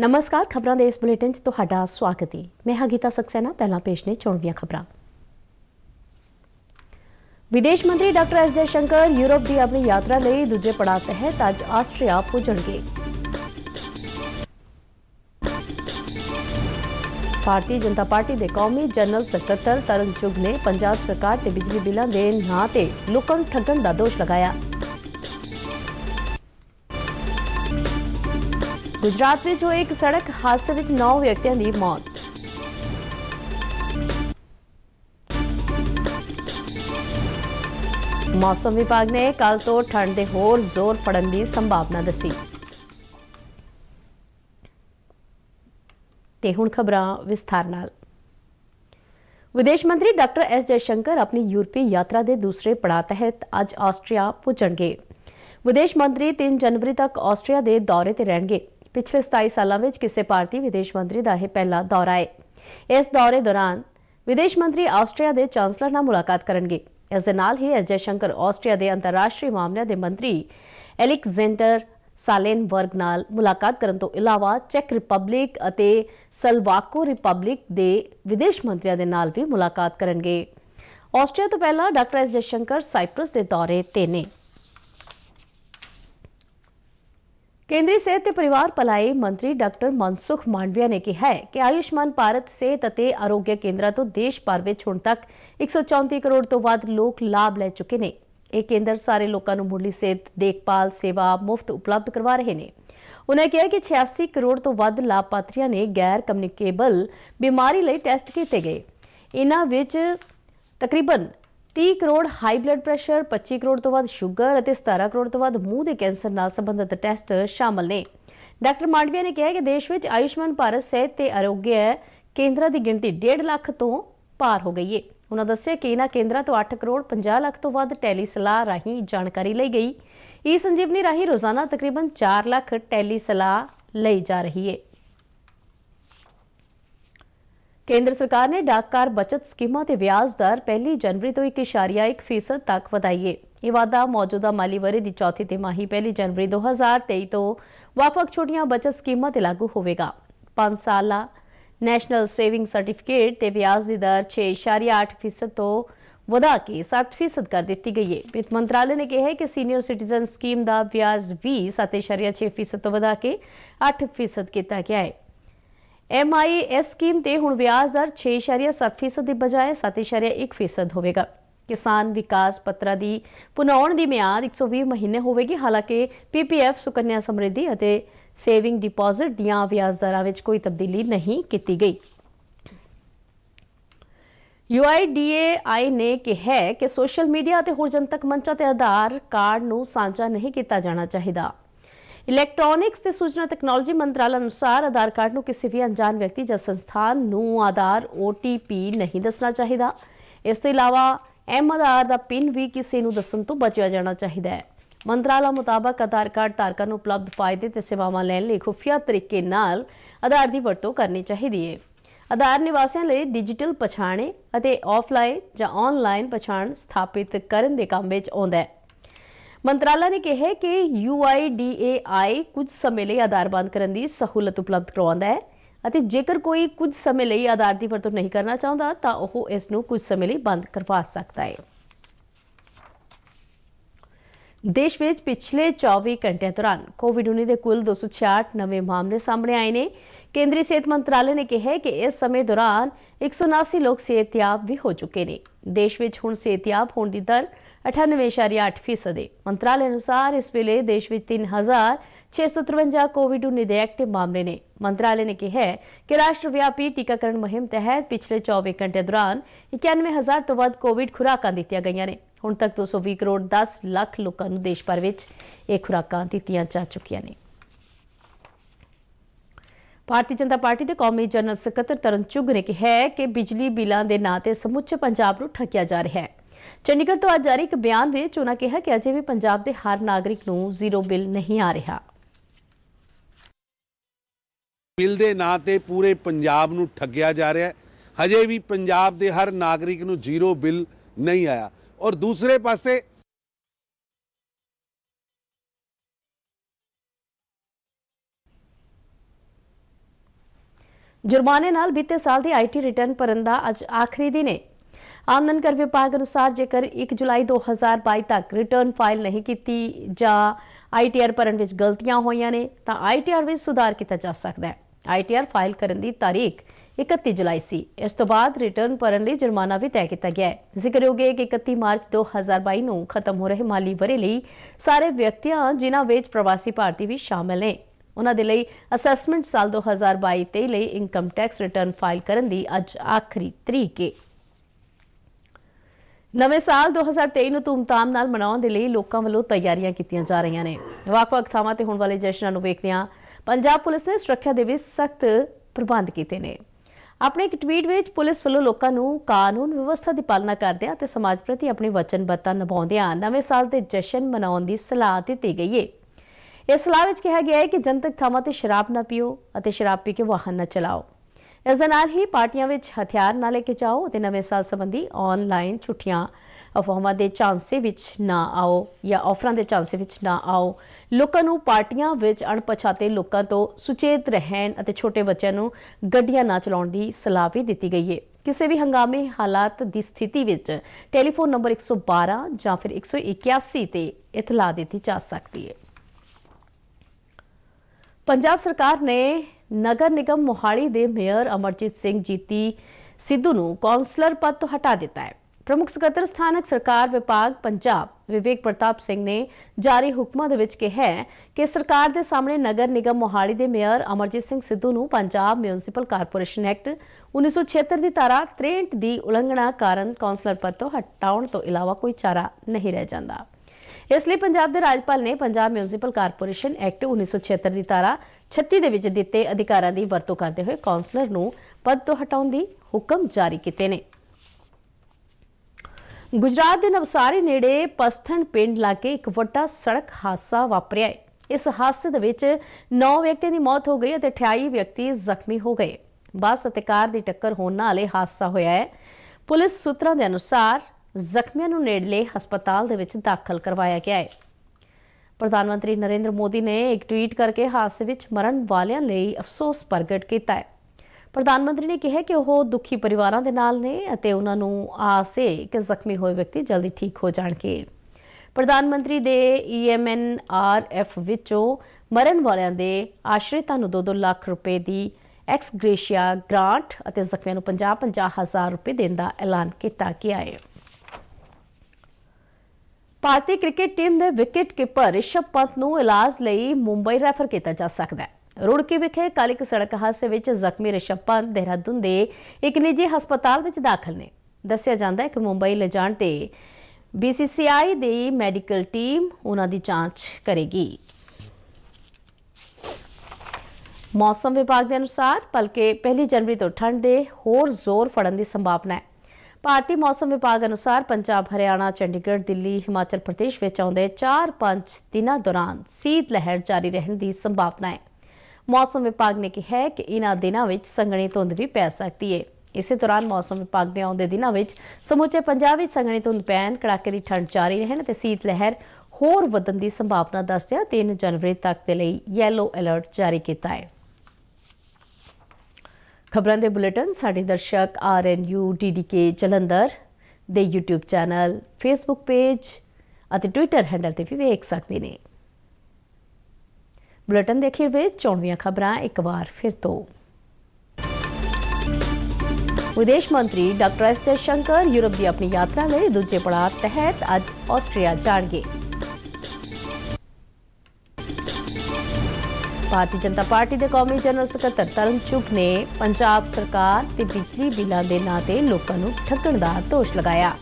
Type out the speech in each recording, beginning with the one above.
नमस्कार खबर के इस बुलेटिन तो स्वागत है मैं हाँ गीता सक्सैना पहला पेश ने चुनवी खबर विदेश मंत्री डॉ एस जयशंकर यूरोप की अपनी यात्रा ले दूजे पड़ा तहत अज आस्ट्रिया पुजनगे भारतीय जनता पार्टी के कौमी जनरल सक्र तरुण चुग ने पंजाब सरकार के बिजली बिलों के नुकन ठगन का दोष लगाया ਗੁਜਰਾਤ ਵਿੱਚ ਹੋਏ ਇੱਕ ਸੜਕ ਹਾਦਸੇ ਵਿੱਚ 9 ਵਿਅਕਤੀਆਂ ਦੀ ਮੌਤ ਮੌਸਮ ਵਿਭਾਗ ਨੇ ਕੱਲ ਤੋਂ ਠੰਡ ਦੇ ਹੋਰ ਜ਼ੋਰ ਫੜਨ ਦੀ ਸੰਭਾਵਨਾ ਦੱਸੀ ਤੇ ਹੁਣ ਖਬਰਾਂ ਵਿਸਥਾਰ ਨਾਲ ਵਿਦੇਸ਼ ਮੰਤਰੀ ਡਾਕਟਰ ਐਸ ਸ਼ੰਕਰ ਆਪਣੀ ਯੂਰਪੀ ਯਾਤਰਾ ਦੇ ਦੂਸਰੇ ਪੜਾਅ ਤਹਿਤ ਅੱਜ ਆਸਟਰੀਆ ਪਹੁੰਚਣਗੇ ਵਿਦੇਸ਼ ਮੰਤਰੀ 3 ਜਨਵਰੀ ਤੱਕ ਆਸਟਰੀਆ ਦੇ ਦੌਰੇ ਤੇ ਰਹਿਣਗੇ ਪਿਛਲੇ 27 ਸਾਲਾਂ ਵਿੱਚ ਕਿਸੇ ਭਾਰਤੀ ਵਿਦੇਸ਼ ਮੰਤਰੀ ਦਾ ਇਹ ਪਹਿਲਾ ਦੌਰਾ ਹੈ ਇਸ ਦੌਰੇ ਦੌਰਾਨ ਵਿਦੇਸ਼ ਮੰਤਰੀ ਆਸਟਰੀਆ ਦੇ ਚਾਂਸਲਰ ਨਾਲ ਮੁਲਾਕਾਤ ਕਰਨਗੇ ਇਸ ਦੇ ਨਾਲ ਹੀ ਅਜੇ ਸ਼ੰਕਰ ਆਸਟਰੀਆ ਦੇ ਅੰਤਰਰਾਸ਼ਟਰੀ ਮਾਮਲਿਆਂ ਦੇ ਮੰਤਰੀ ਸਾਲੇਨ ਵਰਗ ਨਾਲ ਮੁਲਾਕਾਤ ਕਰਨ ਤੋਂ ਇਲਾਵਾ ਚੈਕ ਰਿਪਬਲਿਕ ਅਤੇ ਸਲਵਾਕੋ ਰਿਪਬਲਿਕ ਦੇ ਵਿਦੇਸ਼ ਮੰਤਰੀਆਂ ਦੇ ਨਾਲ ਵੀ ਮੁਲਾਕਾਤ ਕਰਨਗੇ ਆਸਟਰੀਆ ਤੋਂ ਪਹਿਲਾਂ ਡਾਕਟਰ ਐਸ ਸ਼ੰਕਰ ਸਾਈਪ੍ਰਸ ਦੇ ਦੌਰੇ ਤੇ ਨੇ ਕੇਂਦਰੀ ਸਿਹਤ ਤੇ ਪਰਿਵਾਰ ਭਲਾਈ ਮੰਤਰੀ ਡਾਕਟਰ ਮਨਸੁਖ ਮਾਂਡਵਿਆ ਨੇ ਕਿਹਾ ਹੈ ਕਿ ਆਯੁਸ਼ਮਾਨ ਭਾਰਤ ਸਿਹਤ ਅਤੇ ਆਰੋਗਯ ਕੇਂਦਰਾਂ ਤੋਂ ਦੇਸ਼ ਭਰ ਵਿੱਚ ਹੁਣ ਤੱਕ 134 ਕਰੋੜ ਤੋਂ ਵੱਧ ਲੋਕ ਲਾਭ ਲੈ ਚੁੱਕੇ ਨੇ ਇਹ ਕੇਂਦਰ ਸਾਰੇ ਲੋਕਾਂ ਨੂੰ ਮੁੱਢਲੀ ਸਿਹਤ ਦੇਖਭਾਲ ਸੇਵਾ ਮੁਫਤ ਉਪਲਬਧ ਕਰਵਾ ਰਹੇ ਨੇ ਉਨ੍ਹਾਂ ਕਿਹਾ ਕਿ 86 ਕਰੋੜ ਤੋਂ ਵੱਧ ਲਾਭਪਾਤਰੀਆਂ ਨੇ ਗੈਰ ਕਮਿਊਨੀਕੇਬਲ ਬਿਮਾਰੀ ਲਈ ਟੈਸਟ ਕੀਤੇ ਗਏ ਇਨ੍ਹਾਂ ਵਿੱਚ ਤਕਰੀਬਨ 30 crore high blood pressure 25 crore ਤੋਂ ਵੱਧ ਸ਼ੂਗਰ ਅਤੇ 17 ਕਰੋੜ ਤੋਂ ਵੱਧ ਮੂੰਹ ਦੇ ਕੈਂਸਰ ਨਾਲ ਸੰਬੰਧਿਤ ਟੈਸਟ ਸ਼ਾਮਲ ਨੇ ਡਾਕਟਰ ਮਾਂਡਵੀਆ ਨੇ ਕਿਹਾ ਕਿ ਦੇਸ਼ ਵਿੱਚ ਆਯੁਸ਼ਮਾਨ ਭਾਰਤ ਸਿਹਤ ਤੇ ਆਰੋਗਿਆ ਕੇਂਦਰਾਂ ਦੀ ਗਿਣਤੀ 1.5 ਲੱਖ ਤੋਂ ਪਾਰ ਹੋ ਗਈ ਹੈ ਉਹਨਾਂ ਦੱਸਿਆ ਕਿ ਇਹਨਾਂ ਕੇਂਦਰਾਂ ਤੋਂ 8 ਕਰੋੜ 50 ਲੱਖ ਤੋਂ ਵੱਧ ਟੈਲੀ ਸਲਾਹ ਰਾਹੀਂ ਜਾਣਕਾਰੀ ਲਈ ਗਈ ਈ ਸੰਜੀਵਨੀ ਰਾਹੀਂ ਰੋਜ਼ਾਨਾ ਤਕਰੀਬਨ 4 ਲੱਖ ਟੈਲੀ ਸਲਾਹ ਲਈ ਜਾ ਰਹੀ ਹੈ ਕੇਂਦਰ ਸਰਕਾਰ ਨੇ ਡਾਕਘਰ ਬਚਤ ਸਕੀਮਾਂ ਤੇ ਵਿਆਜ ਦਰ 1 ਜਨਵਰੀ ਤੋਂ 1.1% ਤੱਕ ਵਧਾਈਏ ਇਹ ਵਾਅਦਾ ਮੌਜੂਦਾ ਮਾਲੀ ਵਰੇ ਦੀ ਚੌਥੀ ਤਿਮਾਹੀ 1 ਜਨਵਰੀ 2023 ਤੋਂ ਵਾਪਕ ਛੋਟੀਆਂ ਬਚਤ ਸਕੀਮਾਂ ਤੇ ਲਾਗੂ ਹੋਵੇਗਾ 5 ਸਾਲਾ ਨੈਸ਼ਨਲ ਸੇਵਿੰਗ ਸਰਟੀਫਿਕੇਟ ਤੇ ਵਿਆਜ ਦੀ ਦਰ 6.8% ਤੋਂ ਵਧਾ ਕੇ 7% ਕਰ ਦਿੱਤੀ ਗਈ ਹੈ ਵਿੱਤ ਮੰਤਰਾਲੇ ਨੇ ਕਿਹਾ ਹੈ ਕਿ ਸੀਨੀਅਰ ਸਿਟੀਜ਼ਨ ਸਕੀਮ ਦਾ ਵਿਆਜ 20.6% ਤੋਂ ਵਧਾ ਕੇ 8% ਕੀਤਾ ਗਿਆ ਹੈ ਐਮਆਈਐਸ ਸਕੀਮ ਤੇ ਹੁਣ ਵਿਆਜ ਦਰ 6.7% ਦੀ ਬਜਾਏ 7.1% ਹੋਵੇਗਾ ਕਿਸਾਨ ਵਿਕਾਸ ਪੱਤਰਾ ਦੀ ਪੁਨਾਉਣ ਦੀ ਮਿਆਦ 120 ਮਹੀਨੇ ਹੋਵੇਗੀ ਹਾਲਾਂਕਿ ਪੀਪੀਐਫ ਸੁਕੰਨਿਆ ਸਮਰਿੱਧੀ ਅਤੇ ਸੇਵਿੰਗ ਡਿਪੋਜ਼ਿਟ ਦੀਆਂ ਵਿਆਜ ਦਰਾਂ ਵਿੱਚ ਕੋਈ ਤਬਦੀਲੀ ਨਹੀਂ ਕੀਤੀ ਗਈ UIDAI ਨੇ ਕਿਹਾ ਕਿ ਸੋਸ਼ਲ ਮੀਡੀਆ ਤੇ ਹੋਰ ਜਨਤਕ ਮੰਚਾਂ ਤੇ ਆਧਾਰ ਕਾਰਡ ਨੂੰ ਸਾਂਝਾ ਨਹੀਂ ਕੀਤਾ ਜਾਣਾ ਚਾਹੀਦਾ ਇਲੈਕਟ੍ਰੋਨਿਕਸ ਤੇ ਸੂਚਨਾ ਟੈਕਨੋਲੋਜੀ ਮੰਤਰਾਲਾ ਅਨੁਸਾਰ ਆਧਾਰ ਕਾਰਡ ਨੂੰ ਕਿਸੇ ਵੀ ਅਣਜਾਣ ਵਿਅਕਤੀ ਜਾਂ ਸੰਸਥਾਨ ਨੂੰ ਆਧਾਰ OTP ਨਹੀਂ ਦੱਸਣਾ ਚਾਹੀਦਾ ਇਸ ਤੋਂ ਇਲਾਵਾ ਐਮ ਆਧਾਰ ਦਾ ਪਿਨ ਵੀ ਕਿਸੇ ਨੂੰ ਦੱਸਣ ਤੋਂ ਬਚਿਆ ਜਾਣਾ ਚਾਹੀਦਾ ਹੈ ਮੰਤਰਾਲਾ ਮੁਤਾਬਕ ਆਧਾਰ ਕਾਰਡ ਧਾਰਕਾਂ ਨੂੰ ਉਪਲਬਧ ਫਾਇਦੇ ਤੇ ਸੇਵਾਵਾਂ ਲੈਣ ਲਈ ਖੁਫੀਆ ਤਰੀਕੇ ਨਾਲ ਆਧਾਰ ਦੀ ਵਰਤੋਂ ਕਰਨੀ ਚਾਹੀਦੀ ਹੈ ਆਧਾਰ ਨਿਵਾਸੀਆਂ ਲਈ ਡਿਜੀਟਲ ਪਛਾਣੇ ਅਤੇ ਆਫਲਾਈਨ ਜਾਂ ਆਨਲਾਈਨ ਪਛਾਣ ਸਥਾਪਿਤ ਕਰਨ ਦੇ ਕੰਮ ਵਿੱਚ ਆਉਂਦਾ ਹੈ ਮੰਤਰਾਲਾ ਨੇ ਕਿਹਾ ਕਿ UIDAI ਕੁਝ ਸਮੇਂ ਲਈ ਆਧਾਰ ਬੰਦ ਕਰਨ ਦੀ ਸਹੂਲਤ ਉਪਲਬਧ ਕਰਵਾਉਂਦਾ ਹੈ ਅਤੇ ਜੇਕਰ ਕੋਈ ਕੁਝ ਸਮੇਂ ਲਈ ਆਧਾਰ ਦੀ ਵਰਤੋਂ ਨਹੀਂ ਕਰਨਾ ਚਾਹੁੰਦਾ ਤਾਂ ਉਹ ਇਸ ਨੂੰ ਕੁਝ ਸਮੇਂ ਲਈ ਬੰਦ ਕਰਵਾ ਸਕਦਾ ਹੈ ਦੇਸ਼ ਵਿੱਚ ਪਿਛਲੇ 24 ਘੰਟੇ ਦੌਰਾਨ ਕੋਵਿਡ-19 ਦੇ ਕੁੱਲ 266 ਨਵੇਂ ਮਾਮਲੇ ਸਾਹਮਣੇ ਆਏ ਨੇ ਕੇਂਦਰੀ ਸਿਹਤ ਮੰਤਰਾਲੇ ਨੇ ਕਿਹਾ ਕਿ ਇਸ ਸਮੇਂ ਦੌਰਾਨ 179 ਲੋਕ ਸਿਹਤਯਾਬ ਵੀ ਹੋ ਚੁੱਕੇ ਨੇ ਦੇਸ਼ ਵਿੱਚ ਹੁਣ ਸਿਹਤਯਾਬ ਹੋਣ ਦੀ ਦਰ 98.8 ਮੰਤਰਾਲੇ ਅਨੁਸਾਰ ਇਸ ਵੇਲੇ ਦੇਸ਼ ਵਿੱਚ 3653 ਕੋਵਿਡ-19 ਦੇ ਐਕਟਿਵ ਮਾਮਲੇ ਨੇ ਮੰਤਰਾਲੇ ਨੇ ਕਿਹਾ ਹੈ ਕਿ ਰਾਸ਼ਟਰਵਿਆਪੀ ਟੀਕਾਕਰਨ ਮੁਹਿੰਮ ਤਹਿਤ ਪਿਛਲੇ 24 ਘੰਟੇ ਦੌਰਾਨ 91000 ਤੋਂ ਵੱਧ ਕੋਵਿਡ ਖੁਰਾਕਾਂ ਦਿੱਤੀਆਂ ਗਈਆਂ ਨੇ ਹੁਣ ਤੱਕ 220 ਕਰੋੜ 10 ਲੱਖ ਲੋਕਾਂ ਨੂੰ ਦੇਸ਼ ਭਰ ਵਿੱਚ ਇਹ ਖੁਰਾਕਾਂ ਦਿੱਤੀਆਂ ਜਾ ਚੁੱਕੀਆਂ ਨੇ ਭਾਰਤੀ ਜਨਤਾ ਪਾਰਟੀ ਦੇ ਕੌਮੀ ਜਨਰਲ ਸਕੱਤਰ ਤਰਨਚੁਗ ਨੇ ਕਿਹਾ ਹੈ ਕਿ ਬਿਜਲੀ ਬਿੱਲਾਂ ਦੇ ਨਾਂ ਤੇ ਸਮੁੱਚੇ ਪੰਜਾਬ ਨੂੰ ਠੱਗਿਆ ਜਾ ਰਿਹਾ ਹੈ ਚੰਡੀਗੜ੍ਹ ਤੋਂ ਅੱਜ ਜਾਰੀ ਇੱਕ ਬਿਆਨ ਵਿੱਚ ਉਹਨਾਂ ਕਿਹਾ ਕਿ ਅਜੇ ਵੀ ਪੰਜਾਬ ਦੇ ਹਰ ਨਾਗਰਿਕ ਨੂੰ ਜ਼ੀਰੋ ਬਿੱਲ ਨਹੀਂ ਆ ਰਿਹਾ ਬਿੱਲ ਦੇ ਨਾਂ ਤੇ ਪੂਰੇ ਪੰਜਾਬ ਨੂੰ ਠੱਗਿਆ ਜਾ ਰਿਹਾ ਹੈ ਹਜੇ ਵੀ ਪੰਜਾਬ ਦੇ ਹਰ ਨਾਗਰਿਕ ਨੂੰ ਜ਼ੀਰੋ ਬਿੱਲ ਨਹੀਂ ਆਇਆ ਔਰ ਦੂਸਰੇ ਪਾਸੇ ਜੁਰਮਾਨੇ ਨਾਲ ਬੀਤੇ ਸਾਲ ਦੀ ਆਈਟੀ ਰਿਟਰਨ ਭਰਨ ਦਾ ਅੱਜ ਆਖਰੀ ਦਿਨ ਹੈ ਆਮਦਨ ਕਰ ਵਿਭਾਗ ਅਨੁਸਾਰ ਜੇਕਰ 1 ਜੁਲਾਈ 2022 ਤੱਕ ਰਿਟਰਨ ਫਾਈਲ ਨਹੀਂ ਕੀਤੀ ਜਾਂ ਆਈਟੀਆਰ ਭਰਨ ਵਿੱਚ ਗਲਤੀਆਂ ਹੋਈਆਂ ਨੇ ਤਾਂ ਆਈਟੀਆਰ ਵਿੱਚ ਸੁਧਾਰ ਕੀਤਾ ਜਾ ਸਕਦਾ ਹੈ ਆਈਟੀਆਰ ਫਾਈਲ ਕਰਨ ਦੀ ਤਾਰੀਖ 31 ਜੁਲਾਈ ਸੀ ਇਸ ਤੋਂ ਬਾਅਦ ਰਿਟਰਨ ਭਰਨ ਲਈ ਜੁਰਮਾਨਾ ਵੀ ਤੈਅ ਕੀਤਾ ਗਿਆ ਹੈ ਜ਼ਿਕਰਯੋਗ ਹੈ ਕਿ 31 ਮਾਰਚ 2022 ਨੂੰ ਖਤਮ ਹੋ ਰਹੇ ਮਾਲੀ ਵਰੇ ਲਈ ਸਾਰੇ ਵਿਅਕਤੀਆਂ ਜਿਨ੍ਹਾਂ ਵਿੱਚ ਪ੍ਰਵਾਸੀ ਭਾਰਤੀ ਵੀ ਸ਼ਾਮਲ ਨੇ ਉਹਨਾਂ ਦੇ ਲਈ ਅਸੈਸਮੈਂਟ ਸਾਲ 2022-23 ਲਈ ਇਨਕਮ ਟੈਕਸ ਰਿਟਰਨ ਫਾਈਲ ਕਰਨ ਦੀ ਅੱਜ ਆਖਰੀ ਤਰੀਕ ਹੈ ਨਵੇਂ ਸਾਲ 2023 ਨੂੰ ਧੂਮਧਾਮ ਨਾਲ ਮਨਾਉਣ ਦੇ ਲਈ ਲੋਕਾਂ ਵੱਲੋਂ ਤਿਆਰੀਆਂ ਕੀਤੀਆਂ ਜਾ ਰਹੀਆਂ ਨੇ ਵੱਖ-ਵੱਖ ਥਾਵਾਂ ਤੇ ਹੋਣ ਵਾਲੇ ਜਸ਼ਨਾਂ ਨੂੰ ਵੇਖਦਿਆਂ ਪੰਜਾਬ ਪੁਲਿਸ ਨੇ ਸੁਰੱਖਿਆ ਦੇ ਵਿੱਚ ਸਖਤ ਪ੍ਰਬੰਧ ਕੀਤੇ ਨੇ ਆਪਣੇ ਇੱਕ ਟਵੀਟ ਵਿੱਚ ਪੁਲਿਸ ਵੱਲੋਂ ਲੋਕਾਂ ਨੂੰ ਕਾਨੂੰਨ ਵਿਵਸਥਾ ਦੀ ਪਾਲਣਾ ਕਰਦਿਆਂ ਤੇ ਸਮਾਜ ਪ੍ਰਤੀ ਆਪਣੀ ਵਚਨਬੱਧਤਾ ਨਿਭਾਉਂਦਿਆਂ ਨਵੇਂ ਸਾਲ ਦੇ ਜਸ਼ਨ ਮਨਾਉਣ ਦੀ ਸਲਾਹ ਦਿੱਤੀ ਗਈ ਹੈ ਇਸ ਸਲਾਹ ਵਿੱਚ ਕਿਹਾ ਗਿਆ ਹੈ ਕਿ ਜਨਤਕ ਥਾਵਾਂ ਤੇ ਸ਼ਰਾਬ ਨਾ ਪੀਓ ਅਤੇ ਸ਼ਰਾਬ ਪੀ ਕੇ ਵਾਹਨ ਨਾ ਚਲਾਓ ਇਸ ਦੇ ਨਾਲ ਹੀ ਪਾਰਟੀਆਂ ਵਿੱਚ ਹਥਿਆਰ ਨਾ ਲੈ ਕੇ ਜਾਓ ਅਤੇ ਨਵੇਂ ਸਾਲ ਸੰਬੰਧੀ ਆਨਲਾਈਨ ਛੁੱਟੀਆਂ ਅਫਵਾਹਾਂ ਦੇ ਚਾਂਸੇ ਵਿੱਚ ਨਾ ਆਓ ਜਾਂ ਆਫਰਾਂ ਦੇ ਚਾਂਸੇ ਵਿੱਚ ਨਾ ਆਓ ਲੋਕਾਂ ਨੂੰ ਪਾਰਟੀਆਂ ਵਿੱਚ ਅਣਪਛਾਤੇ ਲੋਕਾਂ ਤੋਂ ਸੁਚੇਤ ਰਹਿਣ ਅਤੇ ਛੋਟੇ ਬੱਚਿਆਂ ਨੂੰ ਗੱਡੀਆਂ ਨਾ ਚਲਾਉਣ ਦੀ ਸਲਾਹ ਵੀ ਦਿੱਤੀ ਗਈ ਹੈ ਕਿਸੇ ਵੀ ਹੰਗਾਮੇ ਹਾਲਾਤ ਦੀ ਸਥਿਤੀ ਵਿੱਚ ਟੈਲੀਫੋਨ ਨੰਬਰ 112 ਜਾਂ ਫਿਰ 181 ਤੇ ਇਤਲਾਹ ਦਿੱਤੀ ਜਾ ਸਕਦੀ ਹੈ ਪੰਜਾਬ ਸਰਕਾਰ ਨੇ ਨਗਰ ਨਿਗਮ ਮੋਹਾਲੀ ਦੇ ਮੇਅਰ ਅਮਰਜੀਤ ਸਿੰਘ ਜੀਤੀ ਸਿੱਧੂ ਨੂੰ ਕਾਉਂਸਲਰ ਪਦ ਤੋਂ ਹਟਾ ਦਿੱਤਾ ਹੈ ਪ੍ਰਮੁੱਖ ਸਕੱਤਰ ਸਥਾਨਕ ਸਰਕਾਰ ਵਿਭਾਗ ਪੰਜਾਬ ਵਿਵੇਕ ਪ੍ਰਤਾਪ ਸਿੰਘ ਨੇ ਜਾਰੀ ਹੁਕਮਾਂ ਦੇ ਵਿੱਚ ਕਿਹਾ ਹੈ ਕਿ ਸਰਕਾਰ ਦੇ ਸਾਹਮਣੇ ਨਗਰ ਨਿਗਮ ਮੋਹਾਲੀ ਦੇ ਮੇਅਰ ਅਮਰਜੀਤ ਸਿੰਘ ਸਿੱਧੂ ਨੂੰ ਪੰਜਾਬ ਮਿਊਨਿਸਪਲ ਕਾਰਪੋਰੇਸ਼ਨ ਐਕਟ 1976 ਦੀ ਧਾਰਾ 63 ਦੀ ਉਲੰਘਣਾ ਕਾਰਨ ਕਾਉਂਸਲਰ ਪਦ ਤੋਂ ਹਟਾਉਣ ਤੋਂ ਇਲਾਵਾ ਕੋਈ ਚਾਰਾ ਨਹੀਂ ਰਹਿ ਜਾਂਦਾ ਇਸ ਲਈ ਪੰਜਾਬ ਦੇ ਰਾਜਪਾਲ ਨੇ ਪੰਜਾਬ ਮਿਊਨਿਸਪਲ ਕਾਰਪੋਰੇਸ਼ਨ ਐਕਟ 1976 ਦੀ ਧਾਰਾ 36 ਦੇ ਵਿੱਚ ਦਿੱਤੇ ਅਧਿਕਾਰਾਂ ਦੀ ਵਰਤੋਂ ਕਰਦੇ ਹੋਏ ਕਾਉਂਸਲਰ ਨੂੰ ਪਦ ਤੋਂ ਹਟਾਉਣ ਦੀ ਹੁਕਮ ਜਾਰੀ ਕੀਤੇ ਨੇ ਗੁਜਰਾਤ ਦੇ ਨਵਸਾਰੀ ਨੇੜੇ ਪਸਥਣ ਪਿੰਡ ਲਾਗੇ ਇੱਕ ਵੱਡਾ ਸੜਕ ਹਾਦਸਾ ਵਾਪਰਿਆ ਹੈ ਇਸ ਹਾਦਸੇ ਦੇ ਵਿੱਚ 9 ਵਿਅਕਤੀਆਂ ਦੀ ਮੌਤ ਹੋ ਗਈ ਅਤੇ 28 ਵਿਅਕਤੀ ਜ਼ਖਮੀ ਹੋ ਗਏ ਬੱਸ ਅਤੇ ਕਾਰ ਦੀ ਟੱਕਰ ਹੋਣ ਨਾਲ ਇਹ ਹਾਦਸਾ ਹੋਇਆ ਹੈ ਪੁਲਿਸ ਸੂਤਰਾਂ ਦੇ ਅਨੁਸਾਰ ਜ਼ਖਮੀਆਂ ਨੂੰ ਨੇੜਲੇ ਹਸਪਤਾਲ ਦੇ ਵਿੱਚ ਦਾਖਲ ਕਰਵਾਇਆ ਗਿਆ ਹੈ ਪ੍ਰਧਾਨ ਮੰਤਰੀ ਨਰਿੰਦਰ ਮੋਦੀ ਨੇ ਇੱਕ ਟਵੀਟ ਕਰਕੇ ਹਾਦਸੇ ਵਿੱਚ ਮਰਨ ਵਾਲਿਆਂ ਲਈ ਅਫਸੋਸ ਪ੍ਰਗਟ ਕੀਤਾ ਹੈ ਪ੍ਰਧਾਨ ਮੰਤਰੀ ਨੇ ਕਿਹਾ ਕਿ ਉਹ ਦੁਖੀ ਪਰਿਵਾਰਾਂ ਦੇ ਨਾਲ ਨੇ ਅਤੇ ਉਹਨਾਂ ਨੂੰ ਆਸ ਹੈ ਕਿ ਜ਼ਖਮੀ ਹੋਏ ਵਿਅਕਤੀ ਜਲਦੀ ਠੀਕ ਹੋ ਜਾਣਗੇ ਪ੍ਰਧਾਨ ਮੰਤਰੀ ਦੇ ਈਐਮਐਨਆਰਐਫ ਵਿੱਚੋਂ ਮਰਨ ਵਾਲਿਆਂ ਦੇ ਆਸ਼ਰਿਤਾਂ ਨੂੰ 2-2 ਲੱਖ ਰੁਪਏ ਦੀ ਐਕਸ ਗ੍ਰੇਸ਼ੀਆ ਗ੍ਰਾਂਟ ਅਤੇ ਜ਼ਖਮੀਆਂ ਨੂੰ 50-50 ਹਜ਼ਾਰ ਰੁਪਏ ਦੇਣ ਦਾ ਐਲਾਨ ਕੀਤਾ ਗਿਆ ਹੈ ਭਾਰਤੀ ਕ੍ਰਿਕਟ ਟੀਮ ਦੇ ਵਿਕਟ ਕੀਪਰ ਰਿਸ਼ਭ ਪੰਤ ਨੂੰ ਇਲਾਜ ਲਈ ਮੁੰਬਈ ਰੈਫਰ ਕੀਤਾ ਜਾ ਸਕਦਾ ਹੈ ਰੁੜਕੀ ਵਿਖੇ ਕੱਲ ਇੱਕ ਸੜਕ ਹਾਦਸੇ ਵਿੱਚ ਜ਼ਖਮੀ ਰਿਸ਼ਭ ਪੰਤ ਦੇਹਰਾਦੂਨ ਦੇ ਇੱਕ ਨਿੱਜੀ ਹਸਪਤਾਲ ਵਿੱਚ ਦਾਖਲ ਨੇ ਦੱਸਿਆ ਜਾਂਦਾ ਹੈ ਕਿ ਮੁੰਬਈ ਲਿਜਾਣ ਤੇ ਬੀਸੀਸੀਆਈ ਦੀ ਮੈਡੀਕਲ ਟੀਮ ਉਹਨਾਂ ਦੀ ਜਾਂਚ ਕਰੇਗੀ ਮੌਸਮ ਵਿਭਾਗ ਦੇ ਅਨੁਸਾਰ ਪਲਕੇ 1 ਜਨਵਰੀ ਤੋਂ ਠੰਡ ਦੇ ਹੋਰ ਜ਼ੋਰ ਫੜਨ ਦੀ ਸੰਭਾਵਨਾ ਹੈ ਭਾਰਤੀ ਮੌਸਮ ਵਿਭਾਗ ਅਨੁਸਾਰ ਪੰਜਾਬ ਹਰਿਆਣਾ ਚੰਡੀਗੜ੍ਹ ਦਿੱਲੀ ਹਿਮਾਚਲ ਪ੍ਰਦੇਸ਼ ਵਿੱਚ ਆਉਂਦੇ 4-5 ਦਿਨਾਂ ਦੌਰਾਨ ਸੀਤ ਲਹਿਰ ਜਾਰੀ ਰਹਿਣ ਦੀ ਸੰਭਾਵਨਾ ਹੈ ਮੌਸਮ ਵਿਭਾਗ ਨੇ ਕਿਹਾ ਹੈ ਕਿ ਇਨ੍ਹਾਂ ਦਿਨਾਂ ਵਿੱਚ ਸੰਘਣੀ ਧੁੰਦ ਵੀ ਪੈ ਸਕਦੀ ਹੈ ਇਸੇ ਦੌਰਾਨ ਮੌਸਮ ਵਿਭਾਗ ਨੇ ਆਉਂਦੇ ਦਿਨਾਂ ਵਿੱਚ ਸਮੁੱਚੇ ਪੰਜਾਬ ਵਿੱਚ ਸੰਘਣੀ ਧੁੰਦ ਪੈਣ ਕੜਾਕੇ ਦੀ ਠੰਡ ਜਾਰੀ ਰਹਿਣ ਤੇ ਸੀਤ ਲਹਿਰ ਹੋਰ ਵਧਣ ਦੀ ਸੰਭਾਵਨਾ ਦੱਸਿਆ 3 ਜਨਵਰੀ ਤੱਕ ਦੇ ਲਈ ਯੈਲੋ ਅਲਰਟ ਜਾਰੀ ਕੀਤਾ ਹੈ ਖਬਰਾਂ ਦੇ ਬੁਲੇਟਿਨ ਸਾਡੇ ਦਰਸ਼ਕ ਡੀ ਕੇ ਜਲੰਧਰ ਦੇ YouTube ਚੈਨਲ Facebook ਪੇਜ ਅਤੇ Twitter ਹੈਂਡਲ ਤੇ ਵੀ ਵੇਖ ਸਕਦੇ ਨੇ ਬੁਲੇਟਿਨ ਦੇ ਅਖੀਰ ਵਿੱਚ ਚੋਣਵੀਆਂ ਖਬਰਾਂ ਇੱਕ ਵਾਰ ਫਿਰ ਤੋਂ ਵਿਦੇਸ਼ ਮੰਤਰੀ ਡਾਕਟਰ ਐਸ ਸ਼ੰਕਰ ਯੂਰਪ ਦੀ ਆਪਣੀ ਯਾਤਰਾ ਲਈ ਦੂਜੇ ਪੜਾਅ ਤਹਿਤ ਅੱਜ ਆਸਟਰੀਆ ਜਾਣਗੇ ਭਾਰਤੀ ਜਨਤਾ ਪਾਰਟੀ ਦੇ ਕੌਮੀ ਜਨਰਲ ਸਕੱਤਰ ਤਰਨ ਚੁੱਗ ਨੇ ਪੰਜਾਬ ਸਰਕਾਰ ਤੇ ਬਿਜਲੀ ਬਿੱਲਾਂ ਦੇ ਨਾਂ ਤੇ ਲੋਕਾਂ ਨੂੰ ਠੱਗਣ ਦਾ ਦੋਸ਼ ਲਗਾਇਆ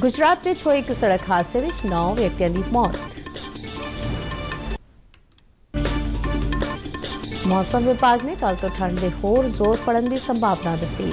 ਗੁਜਰਾਤ ਵਿੱਚ ਹੋਏ ਇੱਕ ਸੜਕ ਹਾਦਸੇ ਵਿੱਚ 9 ਵਿਅਕਤੀਆਂ ਦੀ ਮੌਤ ਮੌਸਮ ਵਿਭਾਗ ਨੇ ਕੱਲ ਤੋਂ ਠੰਡ ਦੇ ਹੋਰ ਜ਼ੋਰ ਫੜਨ ਦੀ ਸੰਭਾਵਨਾ ਦੱਸੀ